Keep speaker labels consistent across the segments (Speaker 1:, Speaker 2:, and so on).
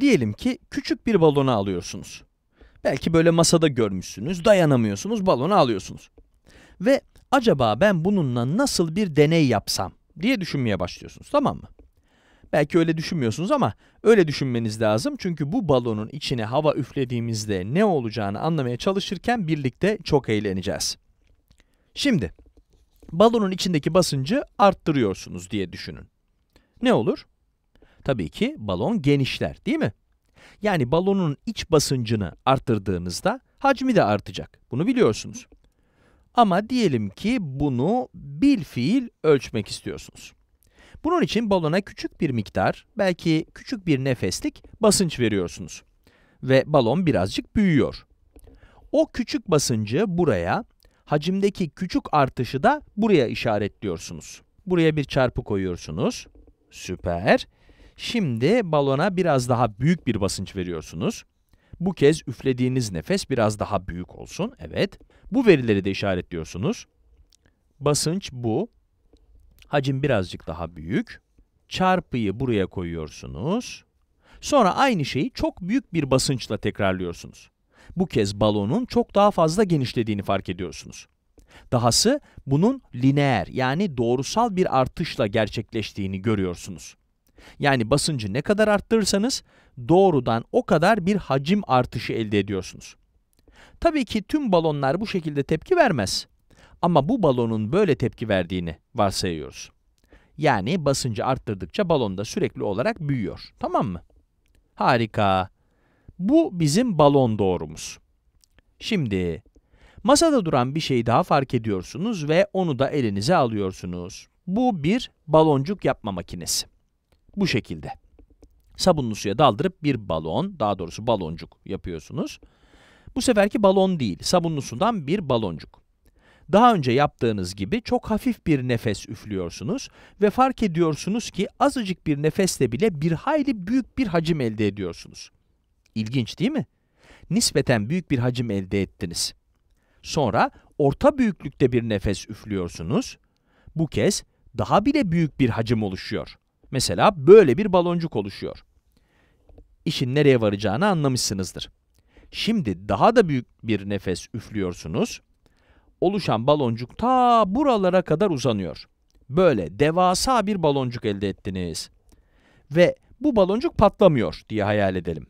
Speaker 1: Diyelim ki küçük bir balonu alıyorsunuz. Belki böyle masada görmüşsünüz, dayanamıyorsunuz, balonu alıyorsunuz. Ve acaba ben bununla nasıl bir deney yapsam diye düşünmeye başlıyorsunuz tamam mı? Belki öyle düşünmüyorsunuz ama öyle düşünmeniz lazım. Çünkü bu balonun içine hava üflediğimizde ne olacağını anlamaya çalışırken birlikte çok eğleneceğiz. Şimdi balonun içindeki basıncı arttırıyorsunuz diye düşünün. Ne olur? Tabii ki balon genişler değil mi? Yani balonun iç basıncını arttırdığınızda hacmi de artacak. Bunu biliyorsunuz. Ama diyelim ki bunu bil fiil ölçmek istiyorsunuz. Bunun için balona küçük bir miktar, belki küçük bir nefeslik basınç veriyorsunuz. Ve balon birazcık büyüyor. O küçük basıncı buraya, hacimdeki küçük artışı da buraya işaretliyorsunuz. Buraya bir çarpı koyuyorsunuz. Süper. Şimdi balona biraz daha büyük bir basınç veriyorsunuz. Bu kez üflediğiniz nefes biraz daha büyük olsun. Evet. Bu verileri de işaretliyorsunuz. Basınç bu. Hacim birazcık daha büyük. Çarpıyı buraya koyuyorsunuz. Sonra aynı şeyi çok büyük bir basınçla tekrarlıyorsunuz. Bu kez balonun çok daha fazla genişlediğini fark ediyorsunuz. Dahası bunun lineer yani doğrusal bir artışla gerçekleştiğini görüyorsunuz. Yani basıncı ne kadar arttırırsanız doğrudan o kadar bir hacim artışı elde ediyorsunuz. Tabii ki tüm balonlar bu şekilde tepki vermez. Ama bu balonun böyle tepki verdiğini varsayıyoruz. Yani basıncı arttırdıkça balon da sürekli olarak büyüyor. Tamam mı? Harika. Bu bizim balon doğrumuz. Şimdi masada duran bir şeyi daha fark ediyorsunuz ve onu da elinize alıyorsunuz. Bu bir baloncuk yapma makinesi. Bu şekilde. Sabunlu suya daldırıp bir balon, daha doğrusu baloncuk yapıyorsunuz. Bu seferki balon değil, sabunlu sudan bir baloncuk. Daha önce yaptığınız gibi çok hafif bir nefes üflüyorsunuz ve fark ediyorsunuz ki azıcık bir nefesle bile bir hayli büyük bir hacim elde ediyorsunuz. İlginç değil mi? Nispeten büyük bir hacim elde ettiniz. Sonra orta büyüklükte bir nefes üflüyorsunuz. Bu kez daha bile büyük bir hacim oluşuyor. Mesela böyle bir baloncuk oluşuyor. İşin nereye varacağını anlamışsınızdır. Şimdi daha da büyük bir nefes üflüyorsunuz. Oluşan baloncuk ta buralara kadar uzanıyor. Böyle devasa bir baloncuk elde ettiniz. Ve bu baloncuk patlamıyor diye hayal edelim.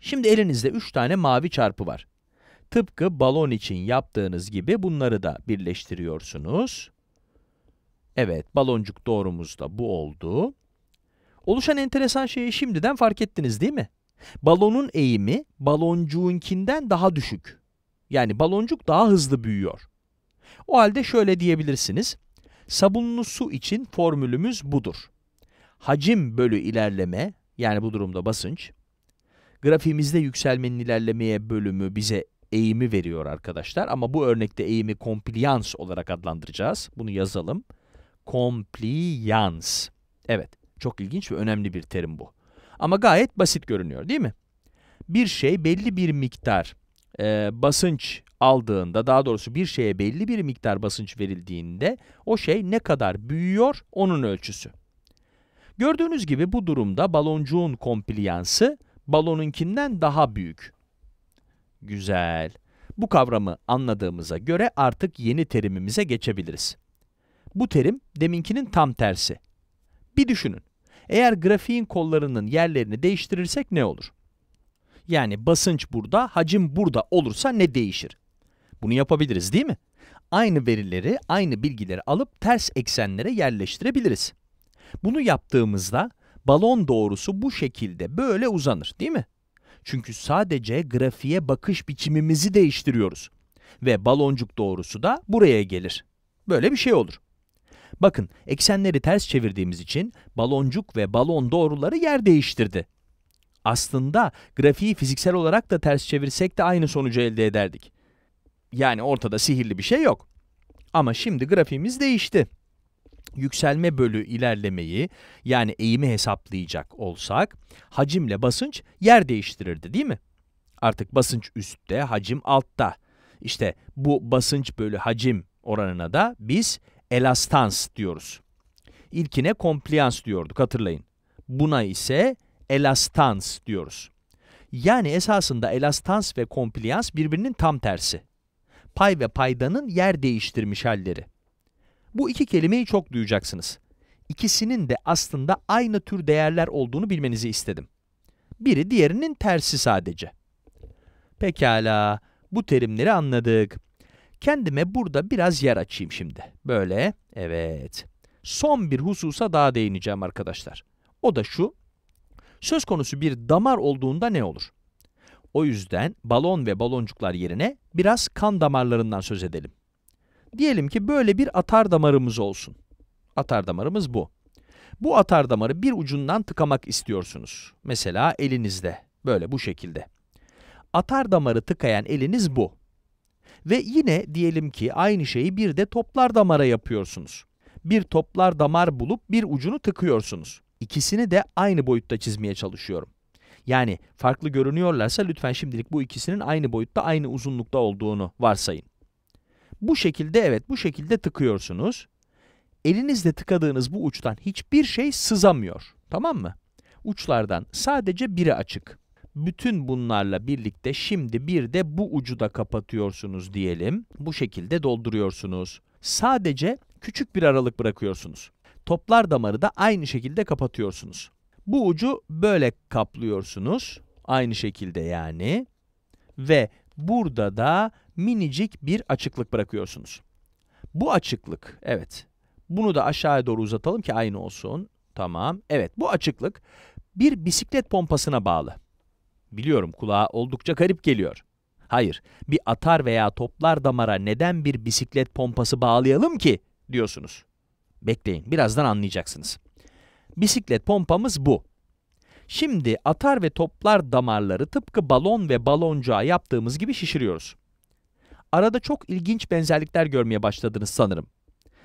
Speaker 1: Şimdi elinizde 3 tane mavi çarpı var. Tıpkı balon için yaptığınız gibi bunları da birleştiriyorsunuz. Evet, baloncuk doğrumuz da bu oldu. Oluşan enteresan şeyi şimdiden fark ettiniz değil mi? Balonun eğimi baloncuğunkinden daha düşük. Yani baloncuk daha hızlı büyüyor. O halde şöyle diyebilirsiniz. Sabunlu su için formülümüz budur. Hacim bölü ilerleme, yani bu durumda basınç. Grafiğimizde yükselmenin ilerlemeye bölümü bize eğimi veriyor arkadaşlar. Ama bu örnekte eğimi kompliyans olarak adlandıracağız. Bunu yazalım. Compliance. Evet, çok ilginç ve önemli bir terim bu. Ama gayet basit görünüyor değil mi? Bir şey belli bir miktar e, basınç aldığında, daha doğrusu bir şeye belli bir miktar basınç verildiğinde o şey ne kadar büyüyor onun ölçüsü. Gördüğünüz gibi bu durumda baloncuğun kompliyansı balonunkinden daha büyük. Güzel. Bu kavramı anladığımıza göre artık yeni terimimize geçebiliriz. Bu terim deminkinin tam tersi. Bir düşünün. Eğer grafiğin kollarının yerlerini değiştirirsek ne olur? Yani basınç burada, hacim burada olursa ne değişir? Bunu yapabiliriz değil mi? Aynı verileri, aynı bilgileri alıp ters eksenlere yerleştirebiliriz. Bunu yaptığımızda balon doğrusu bu şekilde böyle uzanır değil mi? Çünkü sadece grafiğe bakış biçimimizi değiştiriyoruz. Ve baloncuk doğrusu da buraya gelir. Böyle bir şey olur. Bakın eksenleri ters çevirdiğimiz için baloncuk ve balon doğruları yer değiştirdi. Aslında grafiği fiziksel olarak da ters çevirsek de aynı sonucu elde ederdik. Yani ortada sihirli bir şey yok. Ama şimdi grafiğimiz değişti. Yükselme bölü ilerlemeyi yani eğimi hesaplayacak olsak hacimle basınç yer değiştirirdi değil mi? Artık basınç üstte, hacim altta. İşte bu basınç bölü hacim oranına da biz elastans diyoruz. İlkine compliance diyorduk hatırlayın. Buna ise elastans diyoruz. Yani esasında elastans ve compliance birbirinin tam tersi. Pay ve paydanın yer değiştirmiş halleri. Bu iki kelimeyi çok duyacaksınız. İkisinin de aslında aynı tür değerler olduğunu bilmenizi istedim. Biri diğerinin tersi sadece. Pekala, bu terimleri anladık. Kendime burada biraz yer açayım şimdi. Böyle, evet. Son bir hususa daha değineceğim arkadaşlar. O da şu, söz konusu bir damar olduğunda ne olur? O yüzden balon ve baloncuklar yerine biraz kan damarlarından söz edelim. Diyelim ki böyle bir atar damarımız olsun. Atar damarımız bu. Bu atar damarı bir ucundan tıkamak istiyorsunuz. Mesela elinizde, böyle bu şekilde. Atar damarı tıkayan eliniz bu. Ve yine diyelim ki aynı şeyi bir de toplar damara yapıyorsunuz. Bir toplar damar bulup bir ucunu tıkıyorsunuz. İkisini de aynı boyutta çizmeye çalışıyorum. Yani farklı görünüyorlarsa lütfen şimdilik bu ikisinin aynı boyutta aynı uzunlukta olduğunu varsayın. Bu şekilde evet bu şekilde tıkıyorsunuz. Elinizle tıkadığınız bu uçtan hiçbir şey sızamıyor. Tamam mı? Uçlardan sadece biri açık. Bütün bunlarla birlikte şimdi bir de bu ucu da kapatıyorsunuz diyelim. Bu şekilde dolduruyorsunuz. Sadece küçük bir aralık bırakıyorsunuz. Toplar damarı da aynı şekilde kapatıyorsunuz. Bu ucu böyle kaplıyorsunuz. Aynı şekilde yani. Ve burada da minicik bir açıklık bırakıyorsunuz. Bu açıklık, evet. Bunu da aşağıya doğru uzatalım ki aynı olsun. Tamam, evet bu açıklık bir bisiklet pompasına bağlı. Biliyorum kulağa oldukça garip geliyor. Hayır, bir atar veya toplar damara neden bir bisiklet pompası bağlayalım ki diyorsunuz. Bekleyin, birazdan anlayacaksınız. Bisiklet pompamız bu. Şimdi atar ve toplar damarları tıpkı balon ve baloncuğa yaptığımız gibi şişiriyoruz. Arada çok ilginç benzerlikler görmeye başladınız sanırım.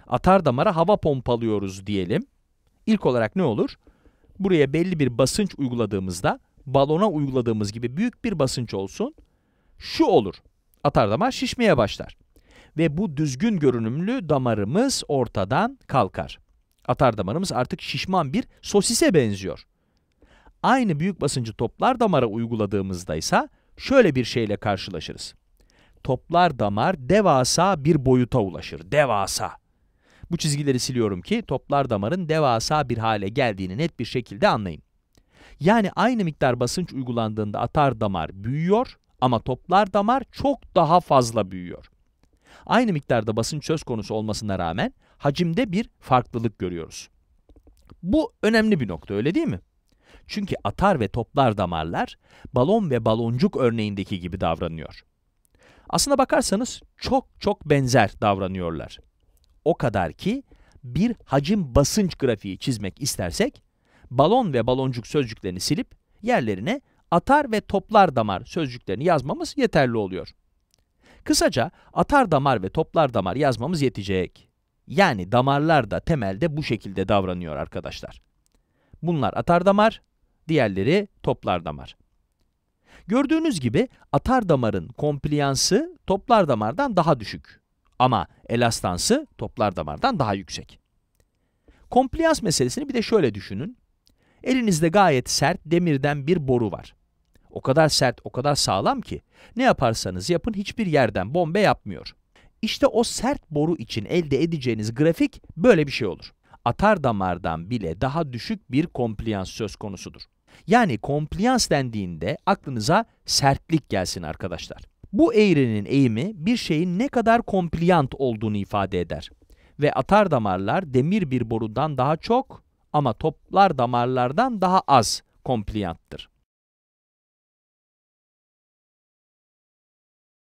Speaker 1: Atar damara hava pompalıyoruz diyelim. İlk olarak ne olur? Buraya belli bir basınç uyguladığımızda balona uyguladığımız gibi büyük bir basınç olsun. Şu olur. Atar damar şişmeye başlar. Ve bu düzgün görünümlü damarımız ortadan kalkar. Atar damarımız artık şişman bir sosise benziyor. Aynı büyük basıncı toplar damara uyguladığımızda ise şöyle bir şeyle karşılaşırız. Toplar damar devasa bir boyuta ulaşır. Devasa. Bu çizgileri siliyorum ki toplar damarın devasa bir hale geldiğini net bir şekilde anlayın. Yani aynı miktar basınç uygulandığında atar damar büyüyor ama toplar damar çok daha fazla büyüyor. Aynı miktarda basınç söz konusu olmasına rağmen hacimde bir farklılık görüyoruz. Bu önemli bir nokta öyle değil mi? Çünkü atar ve toplar damarlar balon ve baloncuk örneğindeki gibi davranıyor. Aslına bakarsanız çok çok benzer davranıyorlar. O kadar ki bir hacim basınç grafiği çizmek istersek balon ve baloncuk sözcüklerini silip yerlerine atar ve toplar damar sözcüklerini yazmamız yeterli oluyor. Kısaca atar damar ve toplar damar yazmamız yetecek. Yani damarlar da temelde bu şekilde davranıyor arkadaşlar. Bunlar atar damar, diğerleri toplar damar. Gördüğünüz gibi atar damarın kompliyansı toplar damardan daha düşük. Ama elastansı toplar damardan daha yüksek. Kompliyans meselesini bir de şöyle düşünün. Elinizde gayet sert demirden bir boru var. O kadar sert, o kadar sağlam ki ne yaparsanız yapın hiçbir yerden bombe yapmıyor. İşte o sert boru için elde edeceğiniz grafik böyle bir şey olur. Atar damardan bile daha düşük bir kompliyans söz konusudur. Yani kompliyans dendiğinde aklınıza sertlik gelsin arkadaşlar. Bu eğrinin eğimi bir şeyin ne kadar kompliyant olduğunu ifade eder. Ve atar damarlar demir bir borudan daha çok ama toplar damarlardan daha az kompliyanttır.